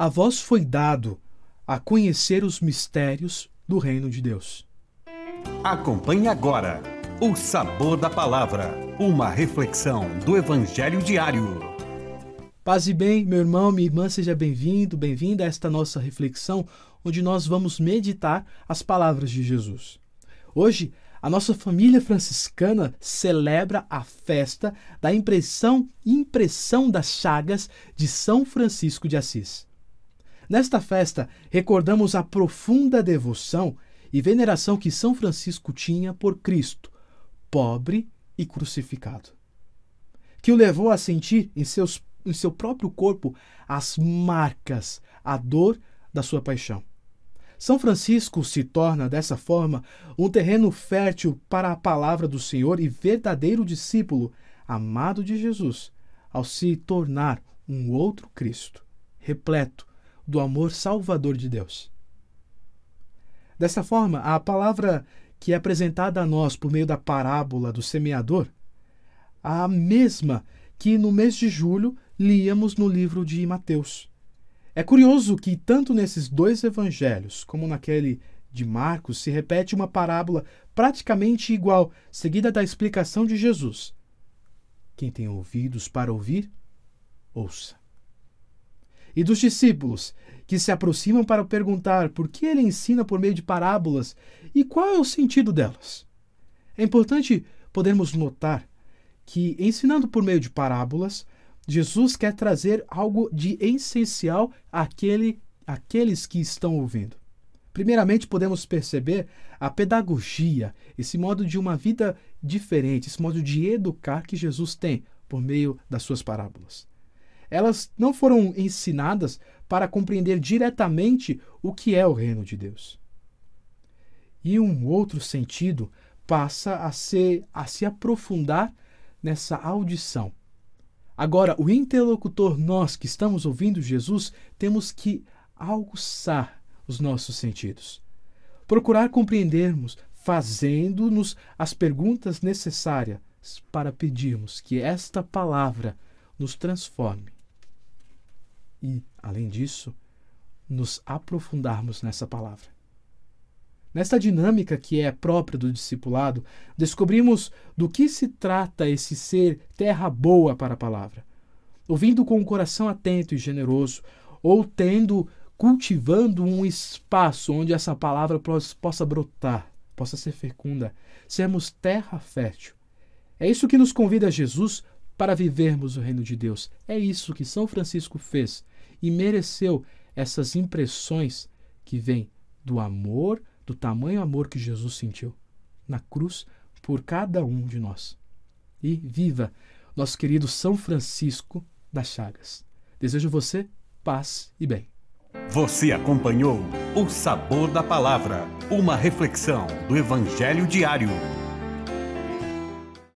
a vós foi dado a conhecer os mistérios do reino de Deus. Acompanhe agora o sabor da palavra, uma reflexão do Evangelho diário. Paz e bem, meu irmão, minha irmã, seja bem-vindo, bem-vinda a esta nossa reflexão, onde nós vamos meditar as palavras de Jesus. Hoje, a nossa família franciscana celebra a festa da impressão impressão das chagas de São Francisco de Assis. Nesta festa, recordamos a profunda devoção e veneração que São Francisco tinha por Cristo, pobre e crucificado, que o levou a sentir em, seus, em seu próprio corpo as marcas, a dor da sua paixão. São Francisco se torna, dessa forma, um terreno fértil para a palavra do Senhor e verdadeiro discípulo, amado de Jesus, ao se tornar um outro Cristo, repleto do amor salvador de Deus. Dessa forma, a palavra que é apresentada a nós por meio da parábola do semeador, a mesma que no mês de julho líamos no livro de Mateus. É curioso que tanto nesses dois evangelhos, como naquele de Marcos, se repete uma parábola praticamente igual, seguida da explicação de Jesus. Quem tem ouvidos para ouvir, ouça e dos discípulos, que se aproximam para perguntar por que ele ensina por meio de parábolas e qual é o sentido delas. É importante podermos notar que, ensinando por meio de parábolas, Jesus quer trazer algo de essencial àquele, àqueles que estão ouvindo. Primeiramente, podemos perceber a pedagogia, esse modo de uma vida diferente, esse modo de educar que Jesus tem por meio das suas parábolas elas não foram ensinadas para compreender diretamente o que é o reino de Deus. E um outro sentido passa a, a se aprofundar nessa audição. Agora, o interlocutor, nós que estamos ouvindo Jesus, temos que alçar os nossos sentidos. Procurar compreendermos, fazendo-nos as perguntas necessárias para pedirmos que esta palavra nos transforme e, além disso, nos aprofundarmos nessa palavra. Nesta dinâmica que é própria do discipulado, descobrimos do que se trata esse ser terra boa para a palavra. Ouvindo com o um coração atento e generoso, ou tendo, cultivando um espaço onde essa palavra possa brotar, possa ser fecunda, sermos terra fértil. É isso que nos convida Jesus para vivermos o reino de Deus. É isso que São Francisco fez e mereceu essas impressões que vêm do amor, do tamanho amor que Jesus sentiu na cruz por cada um de nós. E viva nosso querido São Francisco das Chagas. Desejo você paz e bem. Você acompanhou O Sabor da Palavra, uma reflexão do Evangelho diário